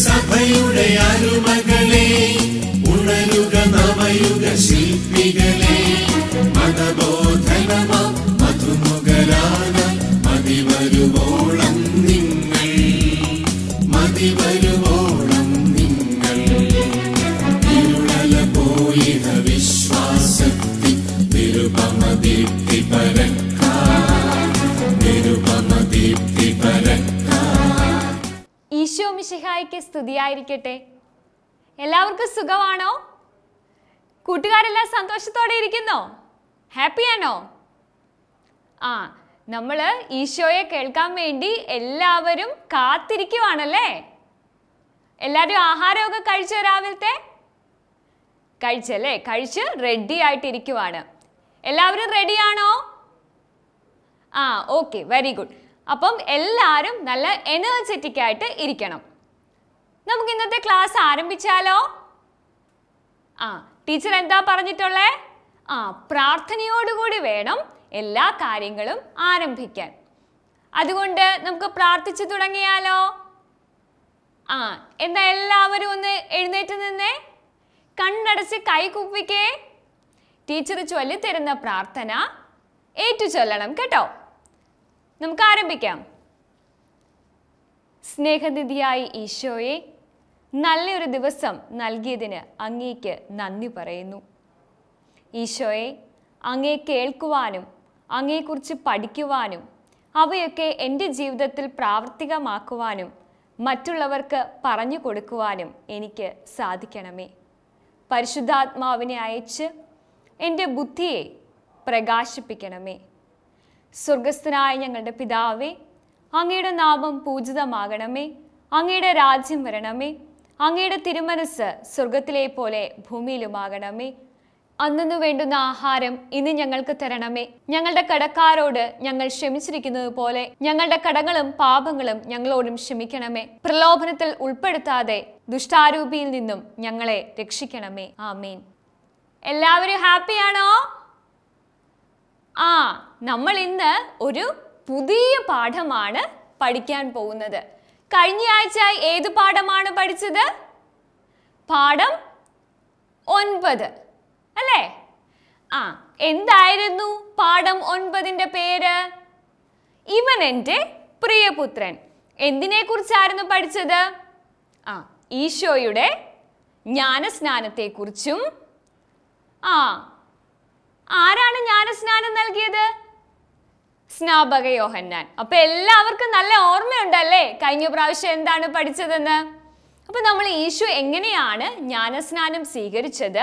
സഭയുടെ അരുമകളെ ഉണരുക നവയുഗ ശില്പികളെ മതബോധനമ മധുമുഖലാന മതിവരുമോ മിശിഹായിക്ക് സ്തുതിയായിരിക്കട്ടെ എല്ലാവർക്കും സുഖമാണോ കൂട്ടുകാരെല്ലാം സന്തോഷത്തോടെ ഇരിക്കുന്നോ ഹാപ്പിയാണോ ആ നമ്മൾ ഈശോയെ കേൾക്കാൻ വേണ്ടി എല്ലാവരും കാത്തിരിക്കുവാണല്ലേ എല്ലാവരും ആഹാരമൊക്കെ കഴിച്ചു രാവിലത്തെ കഴിച്ചല്ലേ കഴിച്ച് റെഡി ആയിട്ടിരിക്കുവാണ് എല്ലാവരും റെഡിയാണോ ആ ഓക്കെ വെരി ഗുഡ് അപ്പം എല്ലാവരും നല്ല എനർജറ്റിക് ആയിട്ട് ഇരിക്കണം നമുക്ക് ഇന്നത്തെ ക്ലാസ് ആരംഭിച്ചാലോ ആ ടീച്ചർ എന്താ പറഞ്ഞിട്ടുള്ളേ ആ പ്രാർത്ഥനയോടുകൂടി വേണം എല്ലാ കാര്യങ്ങളും ആരംഭിക്കാൻ അതുകൊണ്ട് നമുക്ക് പ്രാർത്ഥിച്ചു തുടങ്ങിയാലോ ആ എന്താ എല്ലാവരും ഒന്ന് എഴുന്നേറ്റ് നിന്നേ കണ്ണടച്ച് കൈ കുപ്പിക്കേ ടീച്ചർ ചൊല്ലി തരുന്ന പ്രാർത്ഥന ഏറ്റു ചൊല്ലണം കേട്ടോ നമുക്ക് ആരംഭിക്കാം സ്നേഹനിധിയായി ഈശോയെ നല്ലൊരു ദിവസം നൽകിയതിന് അങ്ങേക്ക് നന്ദി പറയുന്നു ഈശോയെ അങ്ങേ കേൾക്കുവാനും അങ്ങേക്കുറിച്ച് പഠിക്കുവാനും അവയൊക്കെ എൻ്റെ ജീവിതത്തിൽ പ്രാവർത്തികമാക്കുവാനും മറ്റുള്ളവർക്ക് പറഞ്ഞു കൊടുക്കുവാനും എനിക്ക് സാധിക്കണമേ പരിശുദ്ധാത്മാവിനെ അയച്ച് എൻ്റെ ബുദ്ധിയെ പ്രകാശിപ്പിക്കണമേ സ്വർഗസ്ഥനായ ഞങ്ങളുടെ പിതാവേ അങ്ങയുടെ നാമം പൂജിതമാകണമേ അങ്ങയുടെ രാജ്യം വരണമേ അങ്ങയുടെ തിരുമനസ് സ്വർഗത്തിലെ പോലെ ഭൂമിയിലുമാകണമേ അന്നു വേണ്ടുന്ന ആഹാരം ഇന്ന് ഞങ്ങൾക്ക് തരണമേ ഞങ്ങളുടെ കടക്കാരോട് ഞങ്ങൾ ക്ഷമിച്ചിരിക്കുന്നത് പോലെ ഞങ്ങളുടെ കടങ്ങളും പാപങ്ങളും ഞങ്ങളോടും ക്ഷമിക്കണമേ പ്രലോഭനത്തിൽ ഉൾപ്പെടുത്താതെ ദുഷ്ടാരൂപിയിൽ നിന്നും ഞങ്ങളെ രക്ഷിക്കണമേ ആമീൻ എല്ലാവരും ഹാപ്പിയാണോ ആ നമ്മൾ ഇന്ന് ഒരു പുതിയ പാഠമാണ് പഠിക്കാൻ പോകുന്നത് കഴിഞ്ഞയാഴ്ച ഏത് പാഠമാണ് പഠിച്ചത് പാഠം ഒൻപത് അല്ലേ ആ എന്തായിരുന്നു പാഠം ഒൻപതിന്റെ പേര് ഇവൻ എൻ്റെ പ്രിയപുത്രൻ എന്തിനെ കുറിച്ചായിരുന്നു പഠിച്ചത് ആ ഈശോയുടെ ജ്ഞാനസ്നാനത്തെക്കുറിച്ചും ആ ആരാണ് ജ്ഞാനസ്നാനം നൽകിയത് സ്നാപക യോഹന്നാൻ അപ്പൊ എല്ലാവർക്കും നല്ല ഓർമ്മയുണ്ടല്ലേ കഴിഞ്ഞ പ്രാവശ്യം എന്താണ് പഠിച്ചതെന്ന് അപ്പൊ നമ്മൾ ഈശു എങ്ങനെയാണ് ജ്ഞാനസ്നാനം സ്വീകരിച്ചത്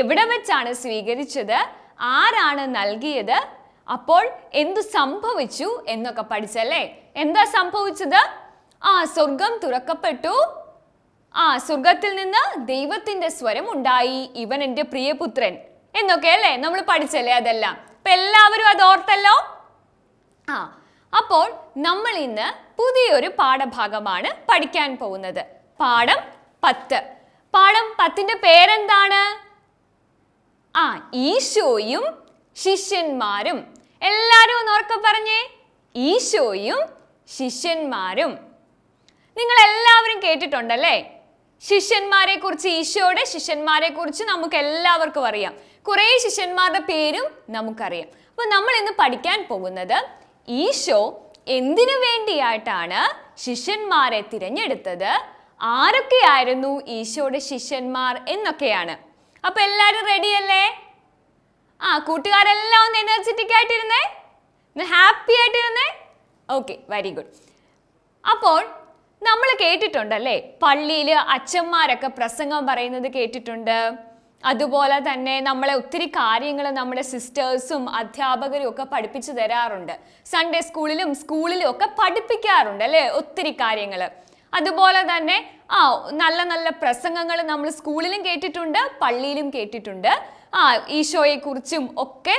എവിടെ വെച്ചാണ് സ്വീകരിച്ചത് ആരാണ് നൽകിയത് അപ്പോൾ എന്തു സംഭവിച്ചു എന്നൊക്കെ പഠിച്ചല്ലേ എന്താ സംഭവിച്ചത് ആ സ്വർഗം തുറക്കപ്പെട്ടു ആ സ്വർഗത്തിൽ നിന്ന് ദൈവത്തിന്റെ സ്വരം ഉണ്ടായി ഇവൻ എൻ്റെ പ്രിയപുത്രൻ എന്നൊക്കെ അല്ലേ നമ്മൾ പഠിച്ചല്ലേ അതെല്ലാം അപ്പൊ എല്ലാവരും അത് ഓർത്തല്ലോ ആ അപ്പോൾ നമ്മൾ ഇന്ന് പുതിയൊരു പാഠഭാഗമാണ് പഠിക്കാൻ പോകുന്നത് പാഠം പത്ത് പാഠം പത്തിന്റെ പേരെന്താണ് ആ ഈശോയും ശിഷ്യന്മാരും എല്ലാവരും ഒന്നോർക്ക പറഞ്ഞേ ഈശോയും ശിഷ്യന്മാരും നിങ്ങൾ എല്ലാവരും കേട്ടിട്ടുണ്ടല്ലേ ശിഷ്യന്മാരെ കുറിച്ച് ഈശോയുടെ ശിഷ്യന്മാരെ കുറിച്ച് നമുക്ക് എല്ലാവർക്കും അറിയാം കുറേ ശിഷ്യന്മാരുടെ പേരും നമുക്കറിയാം അപ്പോൾ നമ്മൾ ഇന്ന് പഠിക്കാൻ പോകുന്നത് ഈശോ എന്തിനു വേണ്ടിയായിട്ടാണ് ശിഷ്യന്മാരെ തിരഞ്ഞെടുത്തത് ആരൊക്കെയായിരുന്നു ഈശോയുടെ ശിഷ്യന്മാർ എന്നൊക്കെയാണ് അപ്പൊ എല്ലാരും റെഡിയല്ലേ ആ കൂട്ടുകാരെല്ലാം ഒന്ന് എനർജറ്റിക് ആയിട്ടിരുന്നേ ഹാപ്പി ആയിട്ടിരുന്നേ ഓക്കെ വെരി ഗുഡ് അപ്പോൾ നമ്മൾ കേട്ടിട്ടുണ്ടല്ലേ പള്ളിയിൽ അച്ഛന്മാരൊക്കെ പ്രസംഗം പറയുന്നത് കേട്ടിട്ടുണ്ട് അതുപോലെ തന്നെ നമ്മളെ ഒത്തിരി കാര്യങ്ങൾ നമ്മുടെ സിസ്റ്റേഴ്സും അധ്യാപകരും ഒക്കെ പഠിപ്പിച്ചു തരാറുണ്ട് സൺഡേ സ്കൂളിലും സ്കൂളിലും ഒക്കെ പഠിപ്പിക്കാറുണ്ട് അല്ലേ ഒത്തിരി കാര്യങ്ങൾ അതുപോലെ തന്നെ ആ നല്ല നല്ല പ്രസംഗങ്ങൾ നമ്മൾ സ്കൂളിലും കേട്ടിട്ടുണ്ട് പള്ളിയിലും കേട്ടിട്ടുണ്ട് ആ ഈശോയെക്കുറിച്ചും ഒക്കെ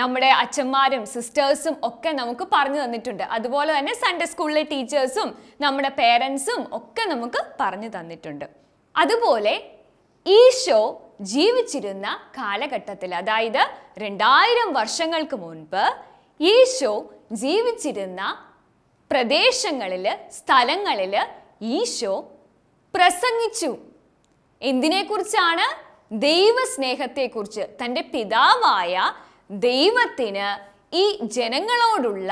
നമ്മുടെ അച്ഛന്മാരും സിസ്റ്റേഴ്സും ഒക്കെ നമുക്ക് പറഞ്ഞു തന്നിട്ടുണ്ട് അതുപോലെ തന്നെ സൺഡേ സ്കൂളിലെ ടീച്ചേഴ്സും നമ്മുടെ പേരൻസും ഒക്കെ നമുക്ക് പറഞ്ഞു തന്നിട്ടുണ്ട് അതുപോലെ ഈശോ ജീവിച്ചിരുന്ന കാലഘട്ടത്തിൽ അതായത് രണ്ടായിരം വർഷങ്ങൾക്ക് മുൻപ് ഈശോ ജീവിച്ചിരുന്ന പ്രദേശങ്ങളിൽ സ്ഥലങ്ങളിൽ ഈശോ പ്രസംഗിച്ചു എന്തിനെക്കുറിച്ചാണ് ദൈവസ്നേഹത്തെക്കുറിച്ച് തൻ്റെ പിതാവായ ദൈവത്തിന് ഈ ജനങ്ങളോടുള്ള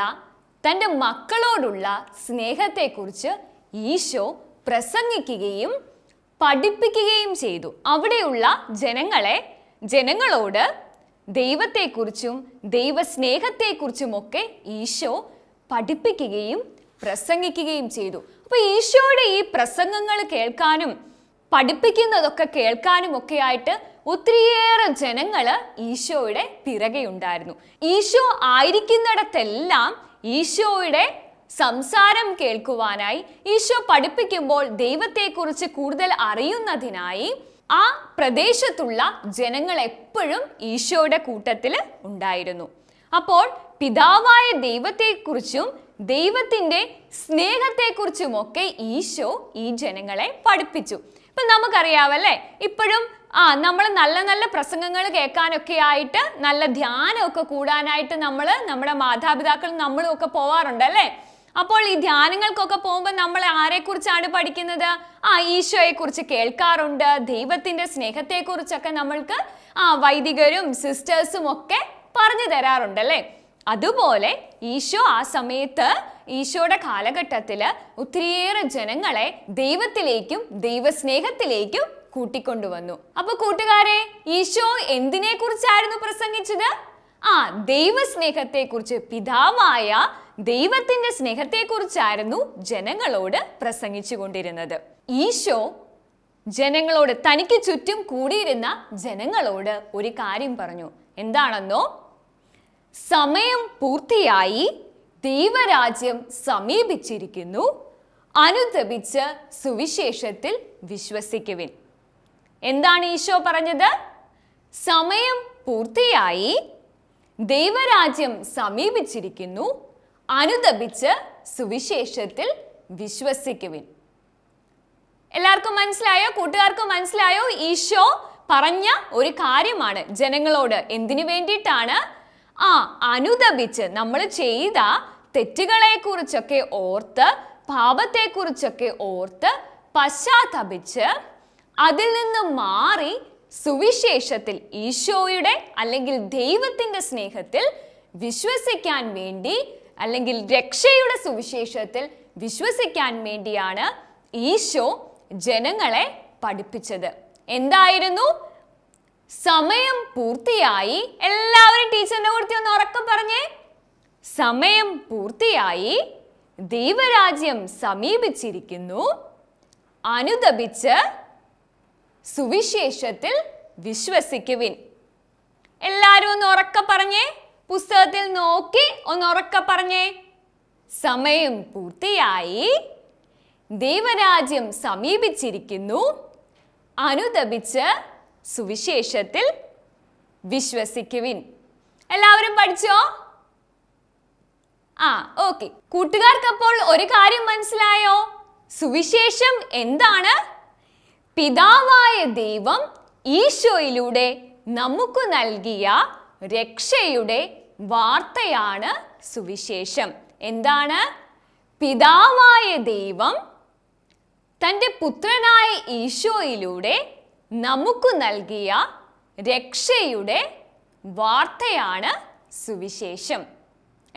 തൻ്റെ മക്കളോടുള്ള സ്നേഹത്തെക്കുറിച്ച് ഈശോ പ്രസംഗിക്കുകയും പഠിപ്പിക്കുകയും ചെയ്തു അവിടെയുള്ള ജനങ്ങളെ ജനങ്ങളോട് ദൈവത്തെക്കുറിച്ചും ദൈവസ്നേഹത്തെക്കുറിച്ചുമൊക്കെ ഈശോ പഠിപ്പിക്കുകയും പ്രസംഗിക്കുകയും ചെയ്തു അപ്പോൾ ഈശോയുടെ ഈ പ്രസംഗങ്ങൾ കേൾക്കാനും പഠിപ്പിക്കുന്നതൊക്കെ കേൾക്കാനും ഒക്കെ ആയിട്ട് ഒത്തിരിയേറെ ജനങ്ങൾ ഈശോയുടെ പിറകെ ഉണ്ടായിരുന്നു ഈശോ ആയിരിക്കുന്നിടത്തെല്ലാം ഈശോയുടെ സംസാരം കേൾക്കുവാനായി ഈശോ പഠിപ്പിക്കുമ്പോൾ ദൈവത്തെക്കുറിച്ച് കൂടുതൽ അറിയുന്നതിനായി ആ പ്രദേശത്തുള്ള ജനങ്ങൾ എപ്പോഴും ഈശോയുടെ കൂട്ടത്തിൽ ഉണ്ടായിരുന്നു അപ്പോൾ പിതാവായ ദൈവത്തെക്കുറിച്ചും ദൈവത്തിൻ്റെ സ്നേഹത്തെക്കുറിച്ചുമൊക്കെ ഈശോ ഈ ജനങ്ങളെ പഠിപ്പിച്ചു ഇപ്പം നമുക്കറിയാവല്ലേ ഇപ്പോഴും ആ നമ്മൾ നല്ല നല്ല പ്രസംഗങ്ങൾ കേൾക്കാനൊക്കെ ആയിട്ട് നല്ല ധ്യാനമൊക്കെ കൂടാനായിട്ട് നമ്മൾ നമ്മുടെ മാതാപിതാക്കളും നമ്മളും ഒക്കെ പോവാറുണ്ട് അല്ലേ അപ്പോൾ ഈ ധ്യാനങ്ങൾക്കൊക്കെ പോകുമ്പോൾ നമ്മൾ ആരെക്കുറിച്ചാണ് പഠിക്കുന്നത് ആ ഈശോയെ കുറിച്ച് കേൾക്കാറുണ്ട് ദൈവത്തിന്റെ കുറിച്ചൊക്കെ നമ്മൾക്ക് ആ വൈദികരും സിസ്റ്റേഴ്സും ഒക്കെ പറഞ്ഞു തരാറുണ്ട് അല്ലേ അതുപോലെ ഈശോ ആ സമയത്ത് ഈശോയുടെ കാലഘട്ടത്തിൽ ഒത്തിരിയേറെ ജനങ്ങളെ ദൈവത്തിലേക്കും ദൈവസ്നേഹത്തിലേക്കും കൂട്ടിക്കൊണ്ടുവന്നു അപ്പൊ കൂട്ടുകാരെ ഈശോ എന്തിനെ കുറിച്ചായിരുന്നു പ്രസംഗിച്ചത് ആ ദൈവസ്നേഹത്തെക്കുറിച്ച് പിതാവായ ദൈവത്തിന്റെ സ്നേഹത്തെക്കുറിച്ചായിരുന്നു ജനങ്ങളോട് പ്രസംഗിച്ചു കൊണ്ടിരുന്നത് ഈശോ ജനങ്ങളോട് തനിക്ക് ചുറ്റും കൂടിയിരുന്ന ജനങ്ങളോട് ഒരു കാര്യം പറഞ്ഞു എന്താണെന്നോ സമയം പൂർത്തിയായി ദൈവരാജ്യം സമീപിച്ചിരിക്കുന്നു അനുദപിച്ച് സുവിശേഷത്തിൽ വിശ്വസിക്കുവിൻ എന്താണ് ഈശോ പറഞ്ഞത് സമയം പൂർത്തിയായി ദൈവരാജ്യം സമീപിച്ചിരിക്കുന്നു അനുദപിച്ച് സുവിശേഷത്തിൽ വിശ്വസിക്കുവിൻ എല്ലാവർക്കും മനസ്സിലായോ കൂട്ടുകാർക്കും മനസ്സിലായോ ഈശോ പറഞ്ഞ ഒരു കാര്യമാണ് ജനങ്ങളോട് എന്തിനു വേണ്ടിയിട്ടാണ് ആ അനുദപിച്ച് നമ്മൾ ചെയ്ത തെറ്റുകളെ കുറിച്ചൊക്കെ ഓർത്ത് പാപത്തെക്കുറിച്ചൊക്കെ ഓർത്ത് പശ്ചാത്തപിച്ച് അതിൽ നിന്ന് മാറി സുവിശേഷത്തിൽ ഈശോയുടെ അല്ലെങ്കിൽ ദൈവത്തിൻ്റെ സ്നേഹത്തിൽ വിശ്വസിക്കാൻ വേണ്ടി അല്ലെങ്കിൽ രക്ഷയുടെ സുവിശേഷത്തിൽ വിശ്വസിക്കാൻ വേണ്ടിയാണ് ഈശോ ജനങ്ങളെ പഠിപ്പിച്ചത് എന്തായിരുന്നു സമയം പൂർത്തിയായി എല്ലാവരും ടീച്ചറിനെ കുറിച്ച് ഒന്ന് ഉറക്കം പറഞ്ഞേ സമയം പൂർത്തിയായി ദൈവരാജ്യം സമീപിച്ചിരിക്കുന്നു അനുദപിച്ച് സുവിശേഷത്തിൽ വിശ്വസിക്കുവിൻ എല്ലാവരും ഒന്ന് ഉറക്ക പറഞ്ഞേ പുസ്തകത്തിൽ നോക്കി ഒന്ന് ഉറക്ക പറഞ്ഞേ സമയം പൂർത്തിയായി ദൈവരാജ്യം സമീപിച്ചിരിക്കുന്നു അനുദപിച്ച് സുവിശേഷത്തിൽ വിശ്വസിക്കുവിൻ എല്ലാവരും പഠിച്ചോ ആ ഓക്കെ കൂട്ടുകാർക്കപ്പോൾ ഒരു കാര്യം മനസ്സിലായോ സുവിശേഷം എന്താണ് പിതാവായ ദൈവം ഈശോയിലൂടെ നമുക്ക് നൽകിയ രക്ഷയുടെ വാർത്തയാണ് സുവിശേഷം എന്താണ് പിതാവായ ദൈവം തൻ്റെ പുത്രനായ ഈശോയിലൂടെ നമുക്ക് നൽകിയ രക്ഷയുടെ വാർത്തയാണ് സുവിശേഷം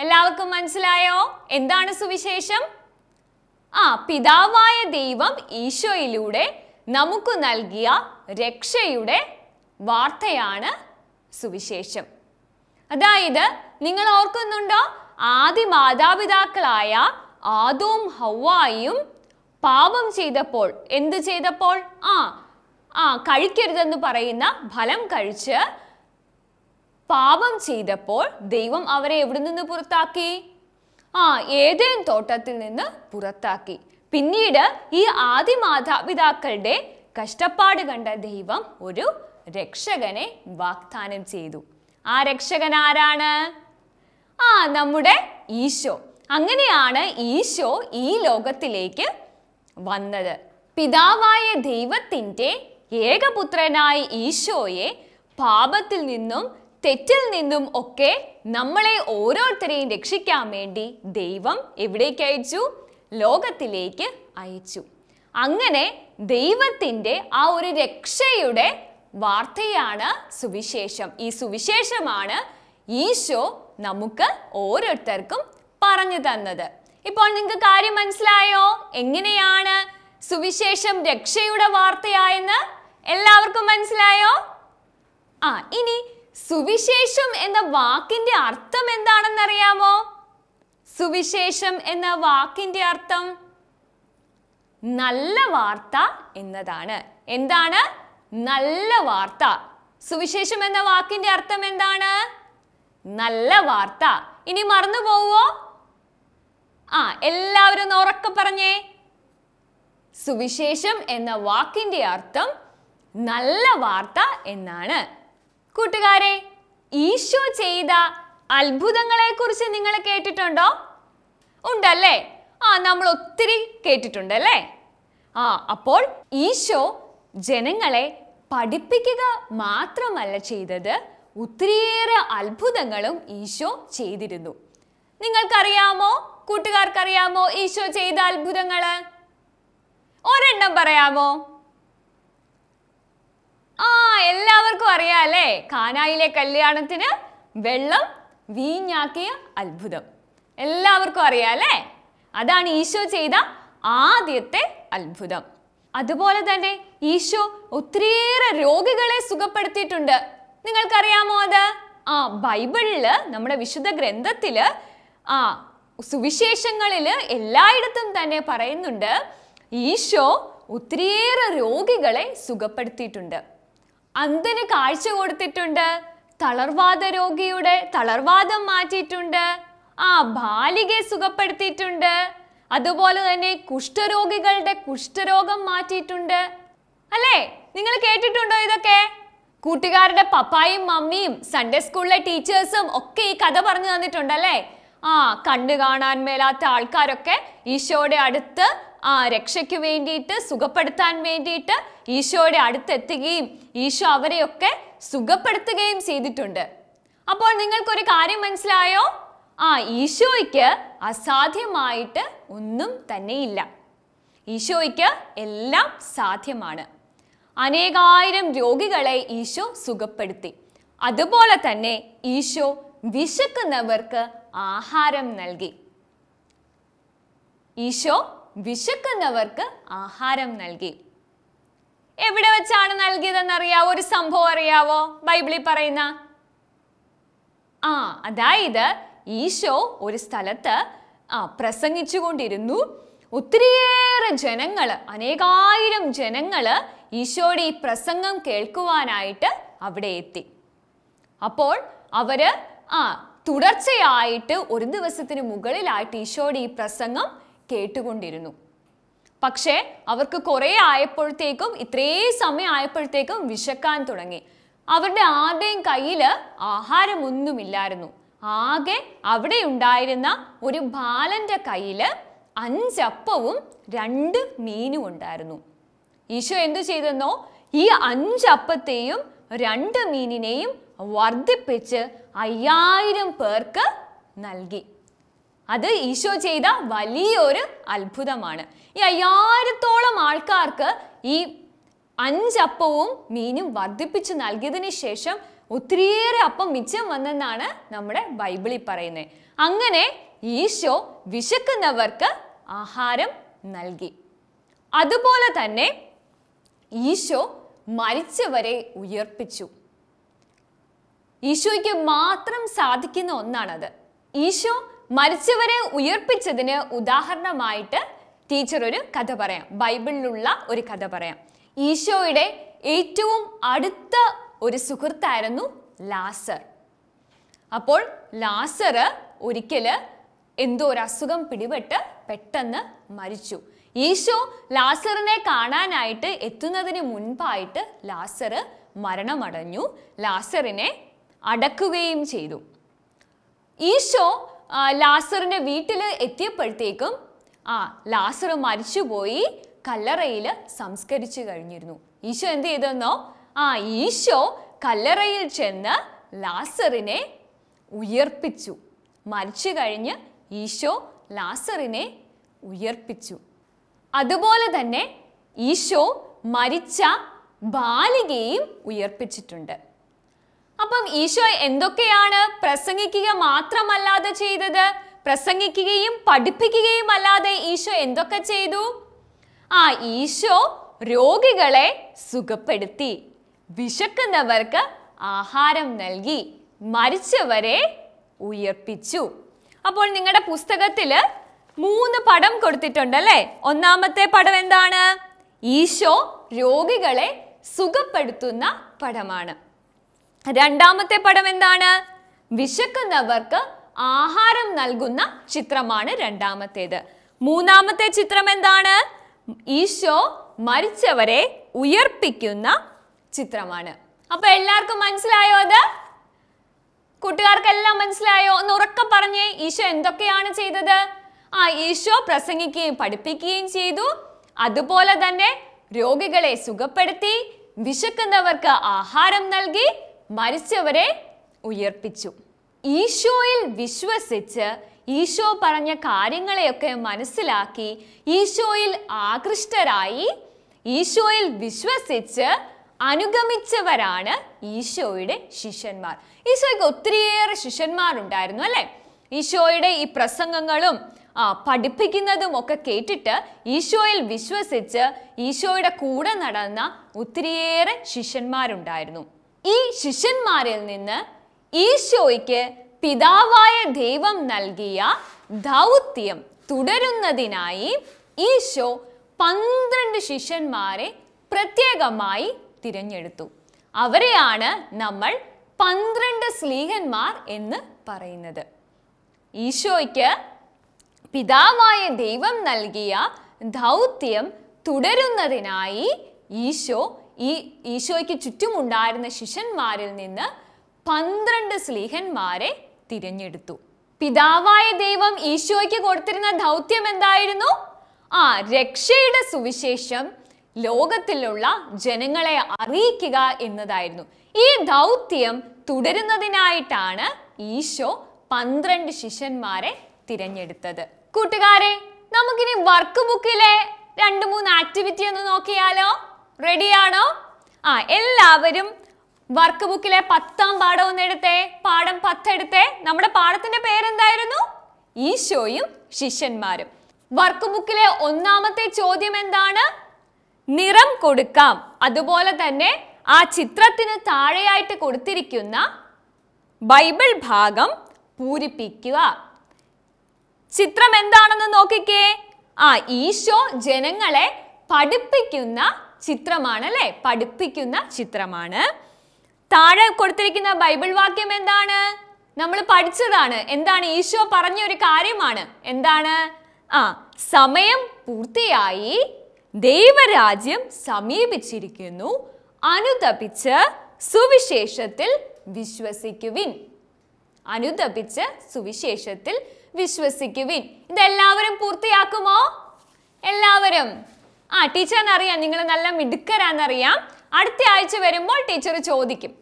എല്ലാവർക്കും മനസ്സിലായോ എന്താണ് സുവിശേഷം ആ പിതാവായ ദൈവം ഈശോയിലൂടെ നമുക്ക് നൽകിയ രക്ഷയുടെ വാർത്തയാണ് സുവിശേഷം അതായത് നിങ്ങൾ ഓർക്കുന്നുണ്ടോ ആദ്യ മാതാപിതാക്കളായ ആദവും ഹവായിയും പാപം ചെയ്തപ്പോൾ എന്ത് ചെയ്തപ്പോൾ ആ ആ കഴിക്കരുതെന്ന് പറയുന്ന ഫലം കഴിച്ച് പാപം ചെയ്തപ്പോൾ ദൈവം അവരെ എവിടെ നിന്ന് പുറത്താക്കി ആ ഏതേൻ തോട്ടത്തിൽ നിന്ന് പുറത്താക്കി പിന്നീട് ഈ ആദ്യ മാതാപിതാക്കളുടെ കഷ്ടപ്പാട് കണ്ട ദൈവം ഒരു രക്ഷകനെ വാഗ്ദാനം ചെയ്തു ആ രക്ഷകൻ ആരാണ് ആ നമ്മുടെ ഈശോ അങ്ങനെയാണ് ഈശോ ഈ ലോകത്തിലേക്ക് വന്നത് പിതാവായ ദൈവത്തിൻ്റെ ഏകപുത്രനായ ഈശോയെ പാപത്തിൽ നിന്നും തെറ്റിൽ നിന്നും ഒക്കെ നമ്മളെ ഓരോരുത്തരെയും രക്ഷിക്കാൻ വേണ്ടി ദൈവം എവിടേക്ക് അയച്ചു ലോകത്തിലേക്ക് അയച്ചു അങ്ങനെ ദൈവത്തിൻ്റെ ആ ഒരു രക്ഷയുടെ വാർത്തയാണ് സുവിശേഷം ഈ സുവിശേഷമാണ് ഈശോ നമുക്ക് ഓരോരുത്തർക്കും പറഞ്ഞു തന്നത് ഇപ്പോൾ നിങ്ങൾക്ക് കാര്യം മനസ്സിലായോ എങ്ങനെയാണ് സുവിശേഷം രക്ഷയുടെ വാർത്തയായെന്ന് എല്ലാവർക്കും മനസ്സിലായോ ആ ഇനി സുവിശേഷം എന്ന വാക്കിന്റെ അർത്ഥം എന്താണെന്നറിയാമോ സുവിശേഷം എന്ന വാക്കിന്റെ അർത്ഥം നല്ല വാർത്ത എന്നതാണ് എന്താണ് നല്ല വാർത്ത സുവിശേഷം എന്ന വാക്കിന്റെ അർത്ഥം എന്താണ് നല്ല വാർത്ത ഇനി മറന്നു പോവോ ആ എല്ലാവരും ഒന്ന് ഉറക്കെ പറഞ്ഞേ സുവിശേഷം എന്ന വാക്കിന്റെ അർത്ഥം നല്ല വാർത്ത എന്നാണ് കൂട്ടുകാരെ ഈശോ ചെയ്ത അത്ഭുതങ്ങളെ കുറിച്ച് നിങ്ങൾ കേട്ടിട്ടുണ്ടോ ഉണ്ടല്ലേ ആ നമ്മൾ ഒത്തിരി കേട്ടിട്ടുണ്ട് അല്ലേ ആ അപ്പോൾ ഈശോ ജനങ്ങളെ പഠിപ്പിക്കുക മാത്രമല്ല ചെയ്തത് ഒത്തിരിയേറെ അത്ഭുതങ്ങളും ഈശോ ചെയ്തിരുന്നു നിങ്ങൾക്കറിയാമോ കൂട്ടുകാർക്കറിയാമോ ഈശോ ചെയ്ത അത്ഭുതങ്ങൾ ഒരെണ്ണം പറയാമോ ആ എല്ലാവർക്കും അറിയാം അല്ലേ കാനായിലെ കല്യാണത്തിന് വെള്ളം വീഞ്ഞാക്കിയ അത്ഭുതം എല്ലാവർക്കും അറിയാം അല്ലേ അതാണ് ഈശോ ചെയ്ത ആദ്യത്തെ അത്ഭുതം അതുപോലെ തന്നെ ഈശോ ഒത്തിരിയേറെ രോഗികളെ സുഖപ്പെടുത്തിയിട്ടുണ്ട് നിങ്ങൾക്കറിയാമോ അത് ആ ബൈബിളില് നമ്മുടെ വിശുദ്ധ ഗ്രന്ഥത്തില് ആ സുവിശേഷങ്ങളിൽ എല്ലായിടത്തും തന്നെ പറയുന്നുണ്ട് ഈശോ ഒത്തിരിയേറെ രോഗികളെ സുഖപ്പെടുത്തിയിട്ടുണ്ട് അന്തിന് കാഴ്ച കൊടുത്തിട്ടുണ്ട് തളർവാദ രോഗിയുടെ തളർവാദം മാറ്റിയിട്ടുണ്ട് ആ ബാലികയെ സുഖപ്പെടുത്തിയിട്ടുണ്ട് അതുപോലെ തന്നെ കുഷ്ഠരോഗികളുടെ കുഷ്ഠരോഗം മാറ്റിയിട്ടുണ്ട് അല്ലേ നിങ്ങൾ കേട്ടിട്ടുണ്ടോ ഇതൊക്കെ കൂട്ടുകാരുടെ പപ്പായും മമ്മിയും സൺഡേ സ്കൂളിലെ ടീച്ചേഴ്സും ഒക്കെ ഈ കഥ പറഞ്ഞു തന്നിട്ടുണ്ട് അല്ലേ ആ കണ്ണു കാണാൻ മേലാത്ത ആൾക്കാരൊക്കെ ഈശോയുടെ അടുത്ത് ആ രക്ഷയ്ക്ക് വേണ്ടിയിട്ട് സുഖപ്പെടുത്താൻ വേണ്ടിയിട്ട് ഈശോയുടെ അടുത്തെത്തുകയും ഈശോ അവരെയൊക്കെ സുഖപ്പെടുത്തുകയും ചെയ്തിട്ടുണ്ട് അപ്പോൾ നിങ്ങൾക്കൊരു കാര്യം മനസ്സിലായോ ആ ഈശോയ്ക്ക് അസാധ്യമായിട്ട് ഒന്നും തന്നെയില്ല ഈശോയ്ക്ക് എല്ലാം സാധ്യമാണ് അനേകായിരം രോഗികളെ ഈശോ സുഖപ്പെടുത്തി അതുപോലെ തന്നെ ഈശോ വിശക്കുന്നവർക്ക് ആഹാരം നൽകി ഈശോ വിശക്കുന്നവർക്ക് ആഹാരം നൽകി എവിടെ വെച്ചാണ് നൽകിയതെന്ന് അറിയാവോ ഒരു സംഭവം അറിയാവോ ബൈബിളിൽ പറയുന്ന ആ അതായത് ഈശോ ഒരു സ്ഥലത്ത് ആ പ്രസംഗിച്ചുകൊണ്ടിരുന്നു ഒത്തിരിയേറെ ജനങ്ങൾ അനേകായിരം ജനങ്ങൾ ഈശോയുടെ ഈ പ്രസംഗം കേൾക്കുവാനായിട്ട് അവിടെ എത്തി അപ്പോൾ അവർ ആ തുടർച്ചയായിട്ട് ഒരു ദിവസത്തിന് മുകളിലായിട്ട് ഈശോയുടെ ഈ പ്രസംഗം കേട്ടുകൊണ്ടിരുന്നു പക്ഷേ അവർക്ക് കുറേ ആയപ്പോഴത്തേക്കും ഇത്രേ സമയം ആയപ്പോഴത്തേക്കും വിശക്കാൻ തുടങ്ങി അവരുടെ ആദ്യം കയ്യിൽ ആഹാരമൊന്നുമില്ലായിരുന്നു ആകെ അവിടെ ഉണ്ടായിരുന്ന ഒരു ബാലൻ്റെ കയ്യിൽ അഞ്ചപ്പവും രണ്ട് മീനും ഉണ്ടായിരുന്നു ഈശു എന്തു ചെയ്തെന്നോ ഈ അഞ്ചപ്പത്തെയും രണ്ട് മീനിനെയും വർദ്ധിപ്പിച്ച് അയ്യായിരം പേർക്ക് നൽകി അത് ഈശോ ചെയ്ത വലിയൊരു അത്ഭുതമാണ് ഈ അയ്യായിരത്തോളം ആൾക്കാർക്ക് ഈ അഞ്ചപ്പവും മീനും വർദ്ധിപ്പിച്ച് നൽകിയതിന് ശേഷം ഒത്തിരിയേറെ അപ്പം മിച്ചം വന്നെന്നാണ് നമ്മുടെ ബൈബിളിൽ പറയുന്നത് അങ്ങനെ ഈശോ വിശക്കുന്നവർക്ക് ആഹാരം നൽകി അതുപോലെ തന്നെ ഈശോ മരിച്ചവരെ ഉയർപ്പിച്ചു ഈശോയ്ക്ക് മാത്രം സാധിക്കുന്ന ഒന്നാണത് ഈശോ മരിച്ചവരെ ഉയർപ്പിച്ചതിന് ഉദാഹരണമായിട്ട് ടീച്ചർ ഒരു കഥ പറയാം ബൈബിളിലുള്ള ഒരു കഥ പറയാം ഈശോയുടെ ഏറ്റവും അടുത്ത ഒരു സുഹൃത്തായിരുന്നു ലാസർ അപ്പോൾ ലാസർ ഒരിക്കൽ എന്തോ ഒരു അസുഖം പിടിപെട്ട് പെട്ടെന്ന് മരിച്ചു ഈശോ ലാസറിനെ കാണാനായിട്ട് എത്തുന്നതിന് മുൻപായിട്ട് ലാസർ മരണമടഞ്ഞു ലാസറിനെ അടക്കുകയും ചെയ്തു ഈശോ ലാസറിൻ്റെ വീട്ടിൽ എത്തിയപ്പോഴത്തേക്കും ആ ലാസർ മരിച്ചുപോയി കല്ലറയിൽ സംസ്കരിച്ചു കഴിഞ്ഞിരുന്നു ഈശോ എന്ത് ചെയ്തെന്നോ ആ ഈശോ കല്ലറയിൽ ചെന്ന് ലാസറിനെ ഉയർപ്പിച്ചു മരിച്ചു കഴിഞ്ഞ് ഈശോ ലാസറിനെ ഉയർപ്പിച്ചു അതുപോലെ തന്നെ ഈശോ മരിച്ച ബാലികയും ഉയർപ്പിച്ചിട്ടുണ്ട് അപ്പം ഈശോ എന്തൊക്കെയാണ് പ്രസംഗിക്കുക മാത്രമല്ലാതെ ചെയ്തത് പ്രസംഗിക്കുകയും പഠിപ്പിക്കുകയും അല്ലാതെ ഈശോ എന്തൊക്കെ ചെയ്തു ആ ഈശോ രോഗികളെ സുഖപ്പെടുത്തി വിശക്കുന്നവർക്ക് ആഹാരം നൽകി മരിച്ചവരെ ഉയർപ്പിച്ചു അപ്പോൾ നിങ്ങളുടെ പുസ്തകത്തിൽ മൂന്ന് പടം കൊടുത്തിട്ടുണ്ട് അല്ലേ ഒന്നാമത്തെ പടം എന്താണ് ഈശോ രോഗികളെ സുഖപ്പെടുത്തുന്ന പടമാണ് രണ്ടാമത്തെ പടം എന്താണ് വിശക്കുന്നവർക്ക് ആഹാരം നൽകുന്ന ചിത്രമാണ് രണ്ടാമത്തേത് മൂന്നാമത്തെ ചിത്രം എന്താണ് ഈശോ മരിച്ചവരെ ഉയർപ്പിക്കുന്ന ചിത്രമാണ് അപ്പൊ എല്ലാവർക്കും മനസ്സിലായോ അത് കൂട്ടുകാർക്കെല്ലാം മനസ്സിലായോ എന്ന് ഉറക്കം പറഞ്ഞേ ഈശോ എന്തൊക്കെയാണ് ചെയ്തത് ആ ഈശോ പ്രസംഗിക്കുകയും പഠിപ്പിക്കുകയും ചെയ്തു അതുപോലെ തന്നെ രോഗികളെ സുഖപ്പെടുത്തി വിശക്കുന്നവർക്ക് ആഹാരം നൽകി മരിച്ചവരെ ഉയർപ്പിച്ചു ഈശോയിൽ വിശ്വസിച്ച് ഈശോ പറഞ്ഞ കാര്യങ്ങളെയൊക്കെ മനസ്സിലാക്കി ഈശോയിൽ ആകൃഷ്ടരായി ഈശോയിൽ വിശ്വസിച്ച് അനുഗമിച്ചവരാണ് ഈശോയുടെ ശിഷ്യന്മാർ ഈശോയ്ക്ക് ഒത്തിരിയേറെ ശിഷ്യന്മാരുണ്ടായിരുന്നു അല്ലേ ഈശോയുടെ ഈ പ്രസംഗങ്ങളും ആ പഠിപ്പിക്കുന്നതും ഒക്കെ കേട്ടിട്ട് ഈശോയിൽ വിശ്വസിച്ച് ഈശോയുടെ കൂടെ നടന്ന ഒത്തിരിയേറെ ശിഷ്യന്മാരുണ്ടായിരുന്നു ഈ ശിഷ്യന്മാരിൽ നിന്ന് ഈശോയ്ക്ക് പിതാവായ ദൈവം നൽകിയ ദൗത്യം തുടരുന്നതിനായി ഈശോ പന്ത്രണ്ട് ശിഷ്യന്മാരെ പ്രത്യേകമായി തിരഞ്ഞെടുത്തു അവരെയാണ് നമ്മൾ പന്ത്രണ്ട് സ്ലീഹന്മാർ എന്ന് പറയുന്നത് ഈശോയ്ക്ക് പിതാവായ ദൈവം നൽകിയ ദൗത്യം തുടരുന്നതിനായി ഈശോ ഈ ഈശോയ്ക്ക് ചുറ്റുമുണ്ടായിരുന്ന ശിഷ്യന്മാരിൽ നിന്ന് പന്ത്രണ്ട് സ്ലീഹന്മാരെ തിരഞ്ഞെടുത്തു പിതാവായ ദൈവം ഈശോയ്ക്ക് കൊടുത്തിരുന്ന ദൗത്യം എന്തായിരുന്നു ആ രക്ഷയുടെ സുവിശേഷം ലോകത്തിലുള്ള ജനങ്ങളെ അറിയിക്കുക എന്നതായിരുന്നു ഈ ദൗത്യം തുടരുന്നതിനായിട്ടാണ് ഈശോ പന്ത്രണ്ട് ശിഷ്യന്മാരെ തിരഞ്ഞെടുത്തത് കൂട്ടുകാരെ നമുക്കിനി വർക്ക് ബുക്കിലെ രണ്ട് മൂന്ന് ആക്ടിവിറ്റി ഒന്ന് നോക്കിയാലോ റെഡിയാണോ ആ എല്ലാവരും വർക്ക് ബുക്കിലെ പത്താം പാഠം ഒന്ന് എടുത്തേ പാഠം പത്തെടുത്തേ നമ്മുടെ പാഠത്തിന്റെ പേരെന്തായിരുന്നു ഈശോയും ശിഷ്യന്മാരും വർക്ക് ബുക്കിലെ ഒന്നാമത്തെ ചോദ്യം എന്താണ് നിറം കൊടുക്കാം അതുപോലെ തന്നെ ആ ചിത്രത്തിന് താഴെയായിട്ട് കൊടുത്തിരിക്കുന്ന ബൈബിൾ ഭാഗം പൂരിപ്പിക്കുക ചിത്രം എന്താണെന്ന് നോക്കിക്കേ ആ ഈശോ ജനങ്ങളെ പഠിപ്പിക്കുന്ന ചിത്രമാണ് അല്ലെ പഠിപ്പിക്കുന്ന ചിത്രമാണ് താഴെ കൊടുത്തിരിക്കുന്ന ബൈബിൾ വാക്യം എന്താണ് നമ്മൾ പഠിച്ചതാണ് എന്താണ് ഈശോ പറഞ്ഞ ഒരു കാര്യമാണ് എന്താണ് ആ സമയം പൂർത്തിയായി ദൈവരാജ്യം സമീപിച്ചിരിക്കുന്നു അനുതപിച്ച് സുവിശേഷത്തിൽ വിശ്വസിക്കുവിൻ അനുതപിച്ച് സുവിശേഷത്തിൽ വിശ്വസിക്കുവിൻ ഇതെല്ലാവരും പൂർത്തിയാക്കുമോ എല്ലാവരും ആ ടീച്ചറിനറിയാം നിങ്ങൾ നല്ല മിടുക്കരാന്നറിയാം അടുത്ത ആഴ്ച വരുമ്പോൾ ടീച്ചർ ചോദിക്കും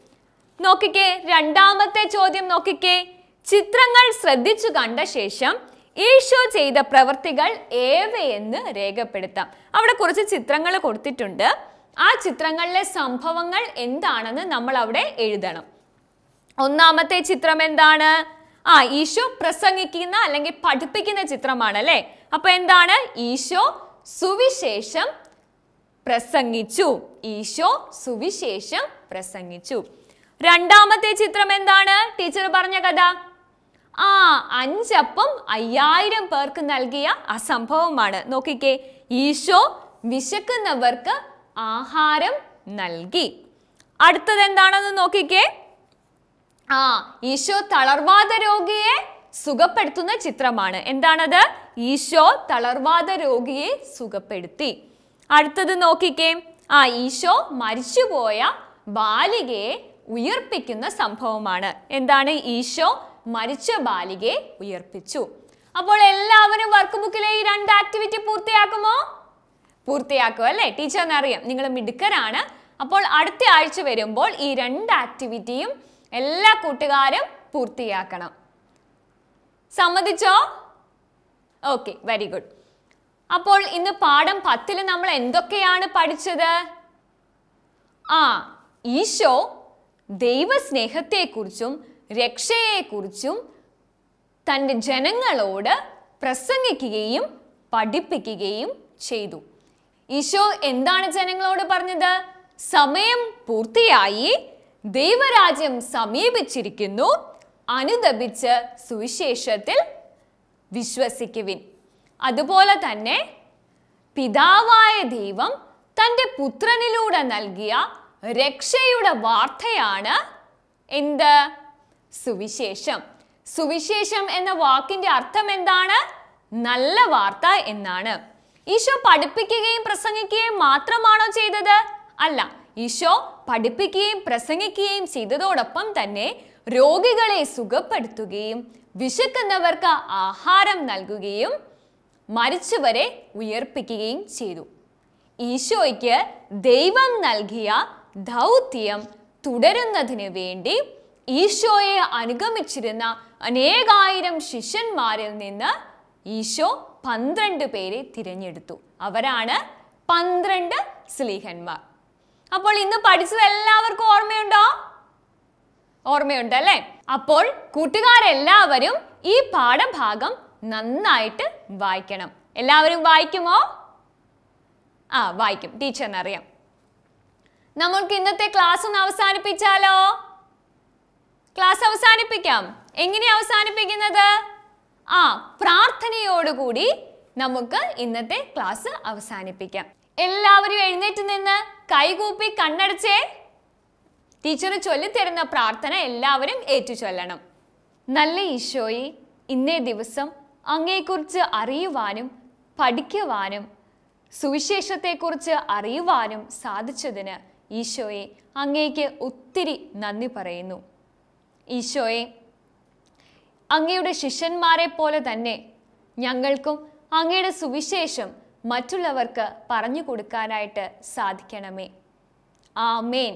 നോക്കിക്കേ രണ്ടാമത്തെ ചോദ്യം നോക്കിക്കേ ചിത്രങ്ങൾ ശ്രദ്ധിച്ചു കണ്ട ശേഷം ഈശോ ചെയ്ത പ്രവൃത്തികൾ ഏവയെന്ന് രേഖപ്പെടുത്താം അവിടെ കുറച്ച് ചിത്രങ്ങൾ കൊടുത്തിട്ടുണ്ട് ആ ചിത്രങ്ങളിലെ സംഭവങ്ങൾ എന്താണെന്ന് നമ്മൾ അവിടെ എഴുതണം ഒന്നാമത്തെ ചിത്രം എന്താണ് ആ ഈശോ പ്രസംഗിക്കുന്ന അല്ലെങ്കിൽ പഠിപ്പിക്കുന്ന ചിത്രമാണ് അല്ലേ അപ്പൊ എന്താണ് ഈശോ സുവിശേഷം പ്രസംഗിച്ചു ഈശോ സുവിശേഷം പ്രസംഗിച്ചു രണ്ടാമത്തെ ചിത്രം എന്താണ് ടീച്ചർ പറഞ്ഞ കഥ ആ അഞ്ചപ്പം അയ്യായിരം പേർക്ക് നൽകിയ ആ സംഭവമാണ് നോക്കിക്കേ ഈശോ വിശക്കുന്നവർക്ക് ആഹാരം നൽകി അടുത്തത് എന്താണെന്ന് നോക്കിക്കേ ആ ഈശോ തളർവാദ രോഗിയെ സുഖപ്പെടുത്തുന്ന ചിത്രമാണ് എന്താണത് ഈശോ തളർവാദ രോഗിയെ സുഖപ്പെടുത്തി അടുത്തത് നോക്കിക്കേ ആ ഈശോ മരിച്ചുപോയ ബാലികയെ ഉയർപ്പിക്കുന്ന സംഭവമാണ് എന്താണ് ഈശോ മരിച്ച ബാലികയെ ഉയർപ്പിച്ചു അപ്പോൾ എല്ലാവരും വർക്ക് ബുക്കിലെ ഈ രണ്ട് ആക്ടിവിറ്റി പൂർത്തിയാക്കുമോ പൂർത്തിയാക്കുമോ അല്ലേ ടീച്ചറിന് അറിയാം നിങ്ങൾ മിടുക്കരാണ് അപ്പോൾ അടുത്ത ആഴ്ച വരുമ്പോൾ ഈ രണ്ട് ആക്ടിവിറ്റിയും എല്ലാ കൂട്ടുകാരും പൂർത്തിയാക്കണം സമ്മതിച്ചോ ഓക്കെ വെരി ഗുഡ് അപ്പോൾ ഇന്ന് പാഠം പത്തിൽ നമ്മൾ എന്തൊക്കെയാണ് പഠിച്ചത് ആ ഈശോ ദൈവസ്നേഹത്തെക്കുറിച്ചും രക്ഷയെക്കുറിച്ചും തൻ്റെ ജനങ്ങളോട് പ്രസംഗിക്കുകയും പഠിപ്പിക്കുകയും ചെയ്തു ഈശോ എന്താണ് ജനങ്ങളോട് പറഞ്ഞത് സമയം പൂർത്തിയായി ദൈവരാജ്യം സമീപിച്ചിരിക്കുന്നു അനുദപിച്ച് സുവിശേഷത്തിൽ വിശ്വസിക്കുവിൻ അതുപോലെ തന്നെ പിതാവായ ദൈവം തൻ്റെ പുത്രനിലൂടെ നൽകിയ രക്ഷയുടെ വാർത്തയാണ് എന്ത് സുവിശേഷം സുവിശേഷം എന്ന വാക്കിന്റെ അർത്ഥം എന്താണ് നല്ല വാർത്ത എന്നാണ് ഈശോ പഠിപ്പിക്കുകയും പ്രസംഗിക്കുകയും മാത്രമാണോ ചെയ്തത് അല്ല ഈശോ പഠിപ്പിക്കുകയും പ്രസംഗിക്കുകയും ചെയ്തതോടൊപ്പം തന്നെ രോഗികളെ സുഖപ്പെടുത്തുകയും വിശക്കുന്നവർക്ക് ആഹാരം നൽകുകയും മരിച്ചവരെ ഉയർപ്പിക്കുകയും ചെയ്തു ഈശോയ്ക്ക് ദൈവം നൽകിയ ദൗത്യം തുടരുന്നതിന് വേണ്ടി ഈശോയെ അനുഗമിച്ചിരുന്ന അനേകായിരം ശിഷ്യന്മാരിൽ നിന്ന് ഈശോ പന്ത്രണ്ട് പേരെ തിരഞ്ഞെടുത്തു അവരാണ് പന്ത്രണ്ട് സ്ലീഹന്മാർ അപ്പോൾ ഇന്ന് പഠിച്ചത് എല്ലാവർക്കും ഓർമ്മയുണ്ടോ ഓർമ്മയുണ്ട് അല്ലേ അപ്പോൾ കൂട്ടുകാരെല്ലാവരും ഈ പാഠഭാഗം നന്നായിട്ട് വായിക്കണം എല്ലാവരും വായിക്കുമോ ആ വായിക്കും ടീച്ചറിനറിയാം നമ്മൾക്ക് ഇന്നത്തെ ക്ലാസ് ഒന്ന് അവസാനിപ്പിച്ചാലോ ക്ലാസ് അവസാനിപ്പിക്കാം എങ്ങനെ അവസാനിപ്പിക്കുന്നത് ആ പ്രാർത്ഥനയോടുകൂടി നമുക്ക് ഇന്നത്തെ ക്ലാസ് അവസാനിപ്പിക്കാം എല്ലാവരും എഴുന്നേറ്റ് നിന്ന് കൈകൂപ്പി കണ്ണടച്ചേ ടീച്ചർ ചൊല്ലിത്തരുന്ന പ്രാർത്ഥന എല്ലാവരും ഏറ്റുചൊല്ലണം നല്ല ഈശോയെ ഇന്നേ ദിവസം അങ്ങയെക്കുറിച്ച് അറിയുവാനും പഠിക്കുവാനും സുവിശേഷത്തെക്കുറിച്ച് അറിയുവാനും സാധിച്ചതിന് ഈശോയെ അങ്ങേക്ക് ഒത്തിരി നന്ദി പറയുന്നു ഈശോയെ അങ്ങയുടെ ശിഷ്യന്മാരെ പോലെ തന്നെ ഞങ്ങൾക്കും അങ്ങയുടെ സുവിശേഷം മറ്റുള്ളവർക്ക് പറഞ്ഞു കൊടുക്കാനായിട്ട് സാധിക്കണമേ ആമേൻ